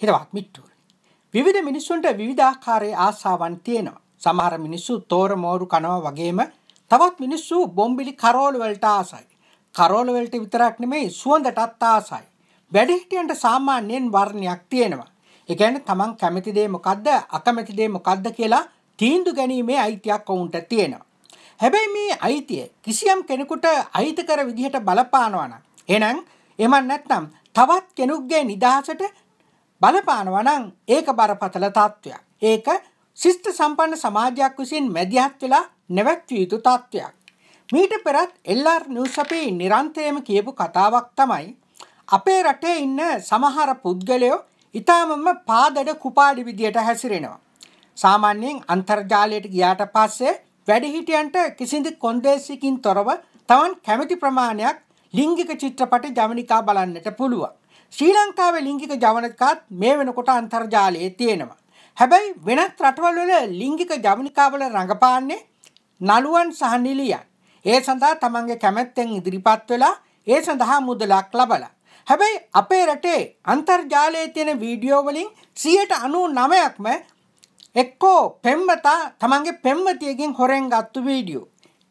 හිතවත් මිට්ටුල්. විවිධ මිනිස්සුන්ට විවිධාකාරයේ ආසාවන් තියෙනවා. සමහර මිනිස්සු තෝර මෝරු කනවා වගේම තවත් මිනිස්සු බොම්බිලි කරෝල වලට ආසයි. කරෝල වලට විතරක් නෙමෙයි සුවඳටත් ආසයි. වැඩිහිටියන්ට සාමාන්‍යයෙන් වර්ණයක් තියෙනවා. ඒ කියන්නේ තමන් කැමති දේ මොකද්ද අකමැති දේ මොකද්ද කියලා තීන්දුව ගැනීමේ අයිතියක් ඔවුන්ට තියෙනවා. හැබැයි මේ අයිතිය කිසියම් කෙනෙකුට අයිති කර විදිහට බලපානවා නම් එහෙනම් එමන් නැත්නම් තවත් කෙනෙකුගේ නිදහසට බලපානවනං ඒක බරපතල තත්ත්වයක්. ඒක ශිෂ්ට සම්පන්න සමාජයක් විසින් මැදිහත් වෙලා නැවැත්විය යුතු තත්ත්වයක්. මීට පෙරත් එල්ලාර් නිවුස් අපේ නිරන්තරයෙන්ම කියපු කතාවක් තමයි අපේ රටේ ඉන්න සමහර පුද්ගලයෝ ඊටාමම පාදඩ කුපාඩි විදියට හැසිරෙනවා. සාමාන්‍යයෙන් අන්තර්ජාලයට ගියාට පස්සේ වැඩිහිටියන්ට කිසිදු කොන්දේසිකින් තොරව තමන් කැමති ප්‍රමාණයක් ලිංගික චිත්‍රපට ජවනිකා බලන්නට පුළුවන්. ශ්‍රී ලංකාවේ ලිංගික ජවනකාත් මේ වෙනකොට අන්තර්ජාලයේ තියෙනවා. හැබැයි වෙනත් රටවල්වල ලිංගික ජවනිකාවල රඟපාන්නේ නළුවන් සහ නිලියන්. ඒ සඳහා තමන්ගේ කැමැත්තෙන් ඉදිරිපත් වෙලා ඒ සඳහා මුදලක් ලබලා. හැබැයි අපේ රටේ අන්තර්ජාලයේ තියෙන වීඩියෝ වලින් 99%ක්ම එක්කෝ පෙම්වතා තමන්ගේ පෙම්වතියකින් හොරෙන් ගත්තු වීඩියෝ.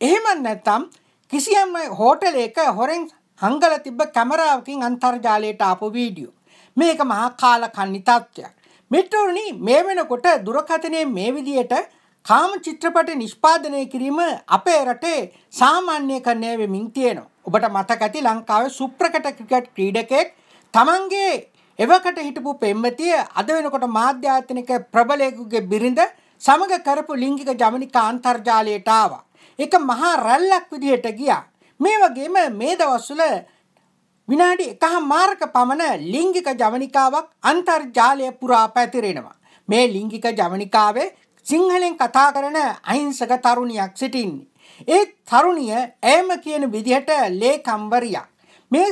එහෙම නැත්නම් කිසියම් හෝටලයක හොරෙන් හංගල තිබ්බ කැමරාවකින් අන්තර්ජාලයට ආපු වීඩියෝ. මේක මහා කාල කන්නි තත්ත්වයක්. මෙට්‍රෝනි මේ වෙනකොට දුරකථනයේ මේ විදියට කාම චිත්‍රපට නිෂ්පාදනය කිරීම අපේ රටේ සාමාන්‍යකරණය වෙමින් තියෙනවා. ඔබට මතක ඇති ලංකාවේ සුප්‍රකට ක්‍රිකට් ක්‍රීඩකෙක් තමන්ගේ එවකට හිටපු පෙම්වතිය අද වෙනකොට මාධ්‍ය ආයතනික ප්‍රබලයෙකුගේ බිරිඳ සමග කරපු ලිංගික ජවනිකා අන්තර්ජාලයට ආවා. එක මහා රැල්ලක් විදිහට ගියා. මේ වගේම මේ දවස්වල විනාඩි එකහ මාර්ක පමණ ලිංගික ජවනිකාවක් අන්තර්ජාලය පුරා පැතිරෙනවා. මේ ලිංගික ජවනිකාවේ සිංහලෙන් කතා කරන අහිංසක තරුණියක් සිටින්නේ. ඒ තරුණිය ඇම කියන විදිහට ලේකම්වරියක්. මේ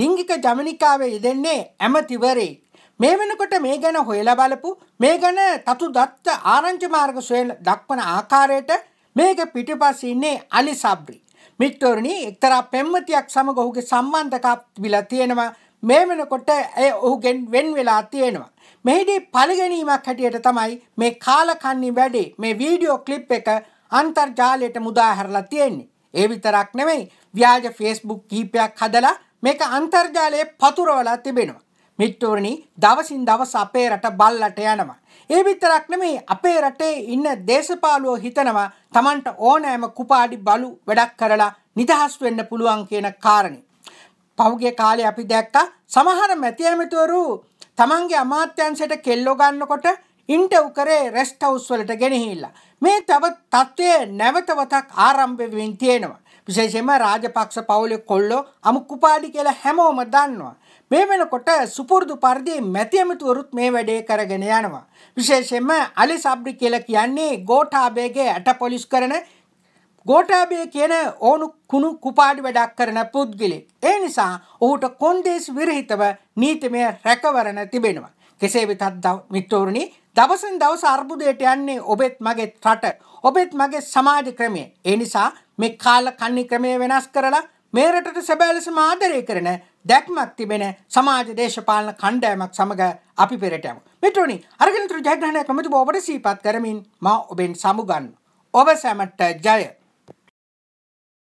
ලිංගික ජවනිකාවේ යෙදෙන්නේ ඇමතිවරේ. මේ වෙනකොට මේ ගැන හොයලා බලපු මේ ගැන තතු දත්ත ආරංචි මාර්ග සොයන දක්වන ආකාරයට මේක පිටිපස්සේ ඉන්නේ අලි සබ්රි. මිත්‍රවරුනි එක්තරා පෙම්වතියක් සමග ඔහුගේ සම්බන්ධකම් විලා තියෙනවා. මේ වෙනකොට ඒ ඔහුගෙන් වෙන් වෙලා තියෙනවා. මෙහිදී පරිගැනීමක් හැටියට තමයි මේ කාලකන්ණි වැඩේ මේ වීඩියෝ ක්ලිප් එක අන්තර්ජාලයට මුදා හැරලා තියෙන්නේ. ඒ විතරක් නෙමෙයි ව්‍යාජ ෆේස්බුක් කීපයක් හදලා මේක අන්තර්ජාලයේ පතුරවලා තිබෙනවා. මිත්‍රවරණි දවසින් දවස අපේ රට බල්ලට යනවා. ඒ විතරක් නෙමෙයි අපේ රටේ ඉන්න දේශපාලුවෝ හිතනවා Tamanට ඕනෑම කුපාඩි බලු වැඩක් කරලා නිදහස් වෙන්න පුළුවන් කියන කාරණේ. පහුගිය කාලේ අපි දැක්කා සමහර මැතිඇමතුවරු Tamanගේ අමාත්‍යංශයට කෙල්ලෝ ගන්නකොට ඉන්ටව් කරේ රෙස්ට් හවුස් වලට ගෙනහිල්ලා. මේ තව තත්ත්වය නැවත වතක් ආරම්භ වෙමින් තියෙනවා. විශේෂයෙන්ම රාජපක්ෂ පවුලේ කොල්ලෝ අමුක්කුපාඩි කියලා හැමෝම දන්නවා. මේ වෙනකොට සුපුරුදු පරිදි මැතිඇමතුවරුත් මේ වැඩේ කරගෙන යනවා. විශේෂයෙන්ම අලි සබ්රි කියලා කියන්නේ ගෝඨාභයගේ ඇට පොලිස් කරන ගෝඨාභය කියන ඕනු කුණු කුපාඩි වැඩක් කරන පුද්ගලෙක්. ඒ නිසා ඔහුට කොන්දේස් විරහිතව නීතිමය රැකවරණ තිබෙනවා. කෙසේ වෙතත් මිත්‍රවරුනි දවසින් දවස අර්බුදයට යන්නේ ඔබෙත් මගේ රට ඔබෙත් මගේ සමාජ ක්‍රමය. ඒ නිසා මේ කාල කන්නි ක්‍රමය වෙනස් කරලා මේ රටට සැබෑලෙසම ආදරය කරන දැක්මක් තිබෙන සමාජ දේශපාලන කණ්ඩායමක් සමග අපි පෙරට යමු. මිත්‍රෝනි, අරගෙන තුරු ජයග්‍රහණය කමිටුව ඔබට සීපත් කරමින් මා ඔබෙන් සමුගන්න. ඔබ සැමට ජය.